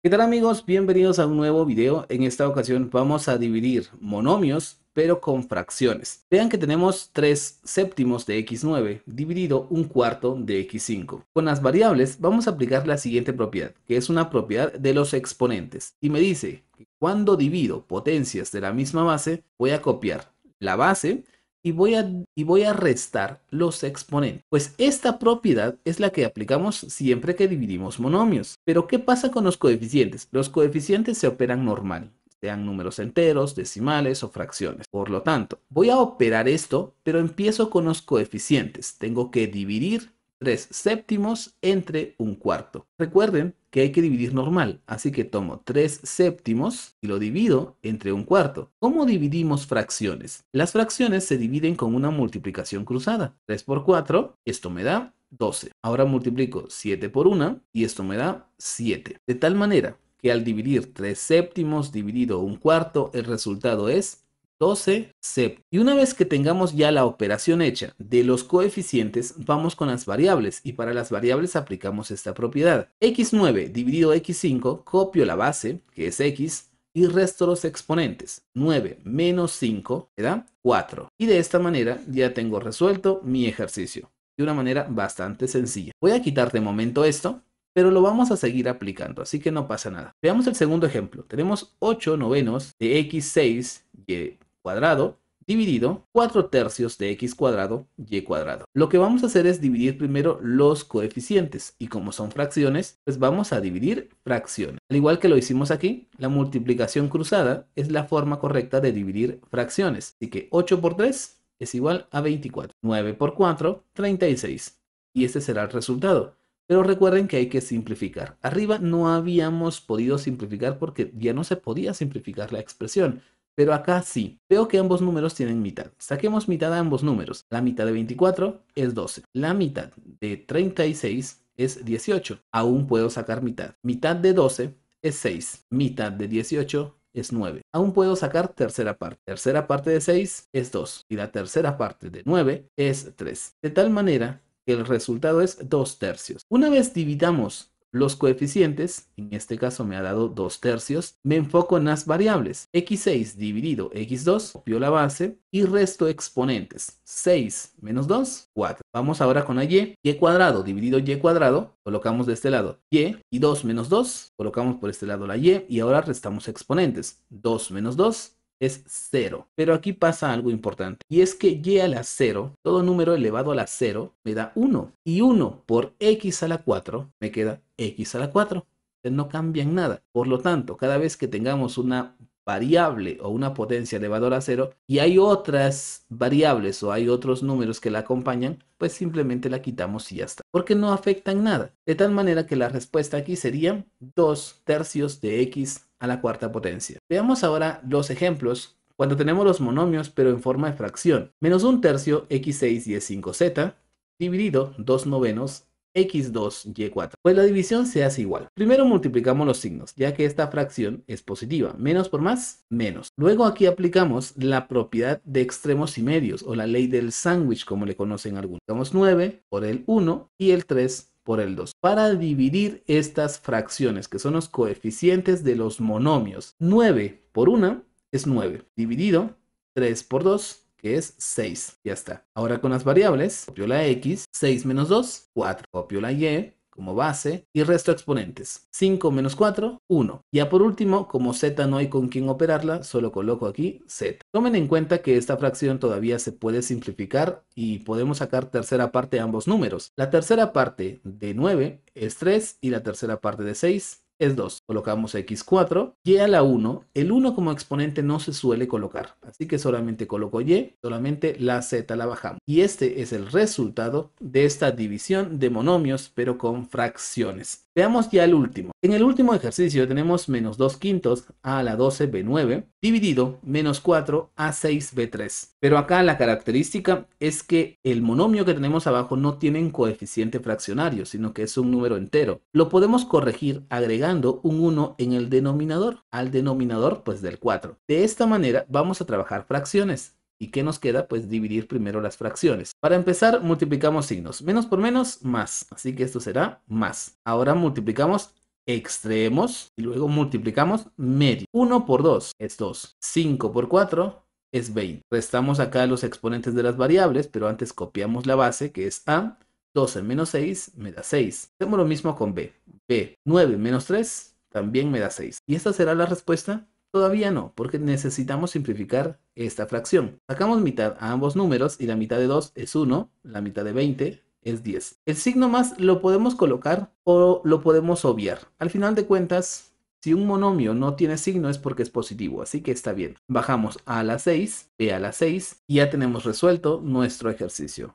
¿Qué tal amigos? Bienvenidos a un nuevo video. En esta ocasión vamos a dividir monomios, pero con fracciones. Vean que tenemos 3 séptimos de x9 dividido un cuarto de x5. Con las variables vamos a aplicar la siguiente propiedad, que es una propiedad de los exponentes. Y me dice que cuando divido potencias de la misma base, voy a copiar la base y voy a, y voy a restar los exponentes. Pues esta propiedad es la que aplicamos siempre que dividimos monomios. Pero ¿qué pasa con los coeficientes? Los coeficientes se operan normal sean números enteros, decimales o fracciones. Por lo tanto, voy a operar esto, pero empiezo con los coeficientes. Tengo que dividir 3 séptimos entre un cuarto. Recuerden que hay que dividir normal, así que tomo 3 séptimos y lo divido entre un cuarto. ¿Cómo dividimos fracciones? Las fracciones se dividen con una multiplicación cruzada. 3 por 4, esto me da 12. Ahora multiplico 7 por 1 y esto me da 7. De tal manera que al dividir 3 séptimos dividido un cuarto, el resultado es 12 sep. Y una vez que tengamos ya la operación hecha de los coeficientes, vamos con las variables y para las variables aplicamos esta propiedad. x9 dividido x5, copio la base, que es x, y resto los exponentes. 9 menos 5 me da 4. Y de esta manera ya tengo resuelto mi ejercicio. De una manera bastante sencilla. Voy a quitar de momento esto, pero lo vamos a seguir aplicando, así que no pasa nada. Veamos el segundo ejemplo. Tenemos 8 novenos de x6, y cuadrado dividido 4 tercios de x cuadrado y cuadrado. Lo que vamos a hacer es dividir primero los coeficientes y como son fracciones, pues vamos a dividir fracciones. Al igual que lo hicimos aquí, la multiplicación cruzada es la forma correcta de dividir fracciones. Así que 8 por 3 es igual a 24, 9 por 4, 36 y este será el resultado. Pero recuerden que hay que simplificar. Arriba no habíamos podido simplificar porque ya no se podía simplificar la expresión. Pero acá sí, veo que ambos números tienen mitad. Saquemos mitad a ambos números. La mitad de 24 es 12. La mitad de 36 es 18. Aún puedo sacar mitad. Mitad de 12 es 6. Mitad de 18 es 9. Aún puedo sacar tercera parte. Tercera parte de 6 es 2 y la tercera parte de 9 es 3. De tal manera que el resultado es 2 tercios. Una vez dividamos los coeficientes, en este caso me ha dado 2 tercios, me enfoco en las variables. x6 dividido x2, copio la base y resto exponentes. 6 menos 2, 4. Vamos ahora con la y, y cuadrado dividido y cuadrado, colocamos de este lado y y 2 menos 2, colocamos por este lado la y y ahora restamos exponentes. 2 menos 2, es 0. Pero aquí pasa algo importante y es que y a la 0, todo número elevado a la 0 me da 1 y 1 por x a la 4 me queda x a la 4. No cambian nada. Por lo tanto, cada vez que tengamos una variable o una potencia elevadora a 0, y hay otras variables o hay otros números que la acompañan, pues simplemente la quitamos y ya está. Porque no afectan nada. De tal manera que la respuesta aquí sería 2 tercios de x a la cuarta potencia. Veamos ahora los ejemplos cuando tenemos los monomios pero en forma de fracción. Menos un tercio x6 y 5z dividido 2 novenos x2, y4. Pues la división se hace igual. Primero multiplicamos los signos, ya que esta fracción es positiva. Menos por más, menos. Luego aquí aplicamos la propiedad de extremos y medios, o la ley del sándwich, como le conocen algunos. Damos 9 por el 1 y el 3 por el 2 para dividir estas fracciones, que son los coeficientes de los monomios. 9 por 1 es 9, dividido 3 por 2, que es 6. Ya está. Ahora con las variables, copio la x, 6 menos 2, 4. Copio la y, como base y resto exponentes. 5 menos 4, 1. Ya por último, como z no hay con quién operarla, solo coloco aquí z. Tomen en cuenta que esta fracción todavía se puede simplificar y podemos sacar tercera parte de ambos números. La tercera parte de 9 es 3 y la tercera parte de 6 es 2. Colocamos X4, Y a la 1. El 1 como exponente no se suele colocar, así que solamente coloco Y, solamente la Z la bajamos. Y este es el resultado de esta división de monomios, pero con fracciones. Veamos ya el último. En el último ejercicio tenemos menos 2 quintos a la 12 B9 dividido menos 4 a 6 B3. Pero acá la característica es que el monomio que tenemos abajo no tiene un coeficiente fraccionario, sino que es un número entero. Lo podemos corregir agregando un 1 en el denominador, al denominador pues del 4. De esta manera vamos a trabajar fracciones. ¿Y qué nos queda? Pues dividir primero las fracciones. Para empezar, multiplicamos signos. Menos por menos, más. Así que esto será más. Ahora multiplicamos extremos y luego multiplicamos medio. 1 por 2 es 2. 5 por 4 es 20. Restamos acá los exponentes de las variables, pero antes copiamos la base que es A 12 menos 6 me da 6. Hacemos lo mismo con B. B, 9 menos 3 también me da 6. ¿Y esta será la respuesta? Todavía no, porque necesitamos simplificar esta fracción. Sacamos mitad a ambos números y la mitad de 2 es 1, la mitad de 20 es 10. El signo más lo podemos colocar o lo podemos obviar. Al final de cuentas, si un monomio no tiene signo es porque es positivo, así que está bien. Bajamos a la 6, b a la 6 y ya tenemos resuelto nuestro ejercicio.